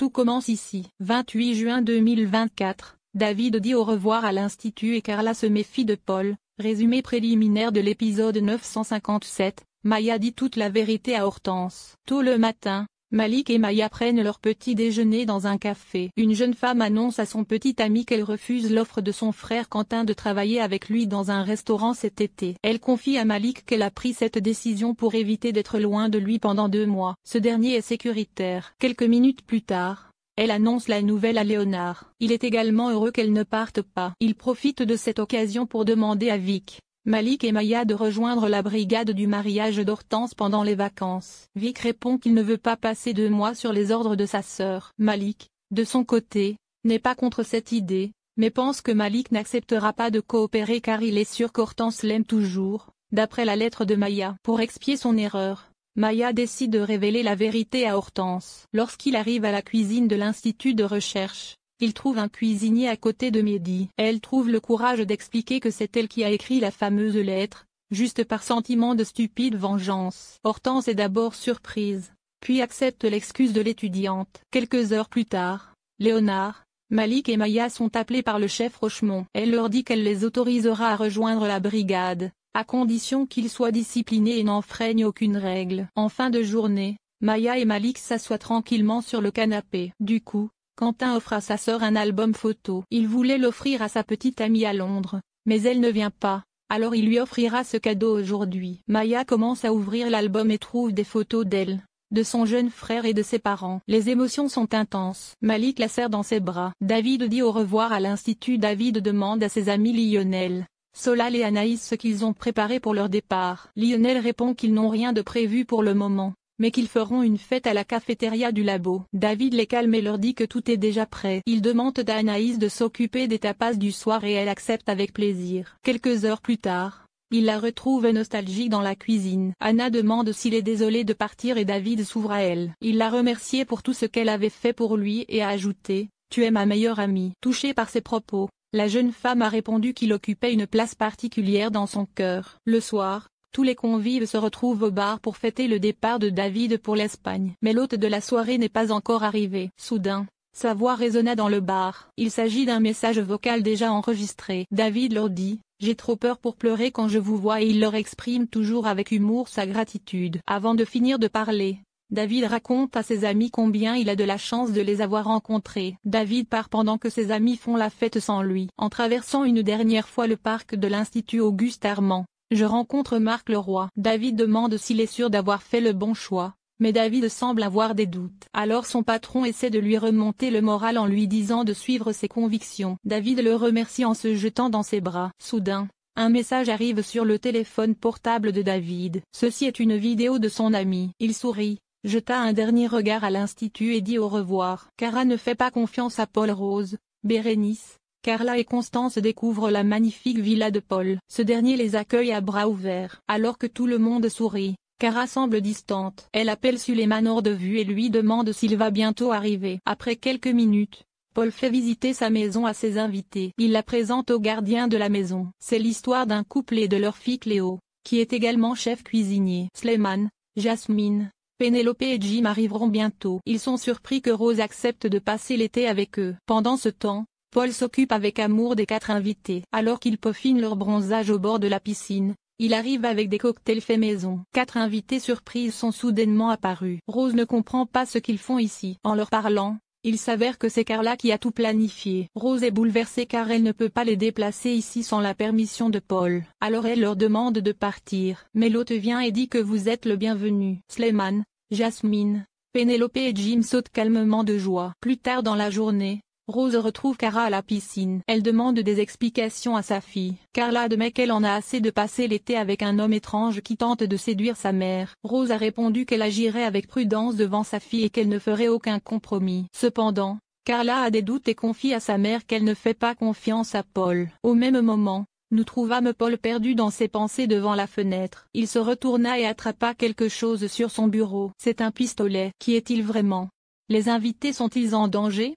Tout commence ici. 28 juin 2024, David dit au revoir à l'Institut et Carla se méfie de Paul. Résumé préliminaire de l'épisode 957, Maya dit toute la vérité à Hortense. Tôt le matin, Malik et Maya prennent leur petit déjeuner dans un café. Une jeune femme annonce à son petit ami qu'elle refuse l'offre de son frère Quentin de travailler avec lui dans un restaurant cet été. Elle confie à Malik qu'elle a pris cette décision pour éviter d'être loin de lui pendant deux mois. Ce dernier est sécuritaire. Quelques minutes plus tard, elle annonce la nouvelle à Léonard. Il est également heureux qu'elle ne parte pas. Il profite de cette occasion pour demander à Vic Malik et Maya de rejoindre la brigade du mariage d'Hortense pendant les vacances. Vic répond qu'il ne veut pas passer deux mois sur les ordres de sa sœur. Malik, de son côté, n'est pas contre cette idée, mais pense que Malik n'acceptera pas de coopérer car il est sûr qu'Hortense l'aime toujours, d'après la lettre de Maya. Pour expier son erreur, Maya décide de révéler la vérité à Hortense. Lorsqu'il arrive à la cuisine de l'Institut de recherche, il trouve un cuisinier à côté de Mehdi. Elle trouve le courage d'expliquer que c'est elle qui a écrit la fameuse lettre, juste par sentiment de stupide vengeance. Hortense est d'abord surprise, puis accepte l'excuse de l'étudiante. Quelques heures plus tard, Léonard, Malik et Maya sont appelés par le chef Rochemont. Elle leur dit qu'elle les autorisera à rejoindre la brigade, à condition qu'ils soient disciplinés et n'enfreignent aucune règle. En fin de journée, Maya et Malik s'assoient tranquillement sur le canapé. Du coup, Quentin offre à sa sœur un album photo. Il voulait l'offrir à sa petite amie à Londres, mais elle ne vient pas, alors il lui offrira ce cadeau aujourd'hui. Maya commence à ouvrir l'album et trouve des photos d'elle, de son jeune frère et de ses parents. Les émotions sont intenses. Malik la serre dans ses bras. David dit au revoir à l'Institut. David demande à ses amis Lionel, Solal et Anaïs ce qu'ils ont préparé pour leur départ. Lionel répond qu'ils n'ont rien de prévu pour le moment mais qu'ils feront une fête à la cafétéria du labo. David les calme et leur dit que tout est déjà prêt. Il demande à Anaïs de s'occuper des tapas du soir et elle accepte avec plaisir. Quelques heures plus tard, il la retrouve nostalgique dans la cuisine. Anna demande s'il est désolé de partir et David s'ouvre à elle. Il l'a remercie pour tout ce qu'elle avait fait pour lui et a ajouté « Tu es ma meilleure amie ». Touchée par ses propos, la jeune femme a répondu qu'il occupait une place particulière dans son cœur. Le soir, tous les convives se retrouvent au bar pour fêter le départ de David pour l'Espagne. Mais l'hôte de la soirée n'est pas encore arrivé. Soudain, sa voix résonna dans le bar. Il s'agit d'un message vocal déjà enregistré. David leur dit « J'ai trop peur pour pleurer quand je vous vois » et il leur exprime toujours avec humour sa gratitude. Avant de finir de parler, David raconte à ses amis combien il a de la chance de les avoir rencontrés. David part pendant que ses amis font la fête sans lui. En traversant une dernière fois le parc de l'Institut Auguste Armand, je rencontre Marc Leroy. David demande s'il est sûr d'avoir fait le bon choix, mais David semble avoir des doutes. Alors son patron essaie de lui remonter le moral en lui disant de suivre ses convictions. David le remercie en se jetant dans ses bras. Soudain, un message arrive sur le téléphone portable de David. Ceci est une vidéo de son ami. Il sourit, jeta un dernier regard à l'institut et dit au revoir. Cara ne fait pas confiance à Paul Rose, Bérénice, Carla et Constance découvrent la magnifique villa de Paul. Ce dernier les accueille à bras ouverts. Alors que tout le monde sourit, Cara semble distante. Elle appelle Suleiman hors de vue et lui demande s'il va bientôt arriver. Après quelques minutes, Paul fait visiter sa maison à ses invités. Il la présente au gardien de la maison. C'est l'histoire d'un couple et de leur fille Cléo, qui est également chef cuisinier. Suleiman, Jasmine, Pénélope et Jim arriveront bientôt. Ils sont surpris que Rose accepte de passer l'été avec eux. Pendant ce temps, Paul s'occupe avec amour des quatre invités. Alors qu'ils peaufinent leur bronzage au bord de la piscine, il arrive avec des cocktails faits maison. Quatre invités surprises sont soudainement apparus. Rose ne comprend pas ce qu'ils font ici. En leur parlant, il s'avère que c'est Carla qui a tout planifié. Rose est bouleversée car elle ne peut pas les déplacer ici sans la permission de Paul. Alors elle leur demande de partir. Mais l'hôte vient et dit que vous êtes le bienvenu. Sleiman, Jasmine, Penelope et Jim sautent calmement de joie. Plus tard dans la journée, Rose retrouve Cara à la piscine. Elle demande des explications à sa fille. Carla admet qu'elle en a assez de passer l'été avec un homme étrange qui tente de séduire sa mère. Rose a répondu qu'elle agirait avec prudence devant sa fille et qu'elle ne ferait aucun compromis. Cependant, Carla a des doutes et confie à sa mère qu'elle ne fait pas confiance à Paul. Au même moment, nous trouvâmes Paul perdu dans ses pensées devant la fenêtre. Il se retourna et attrapa quelque chose sur son bureau. C'est un pistolet. Qui est-il vraiment Les invités sont-ils en danger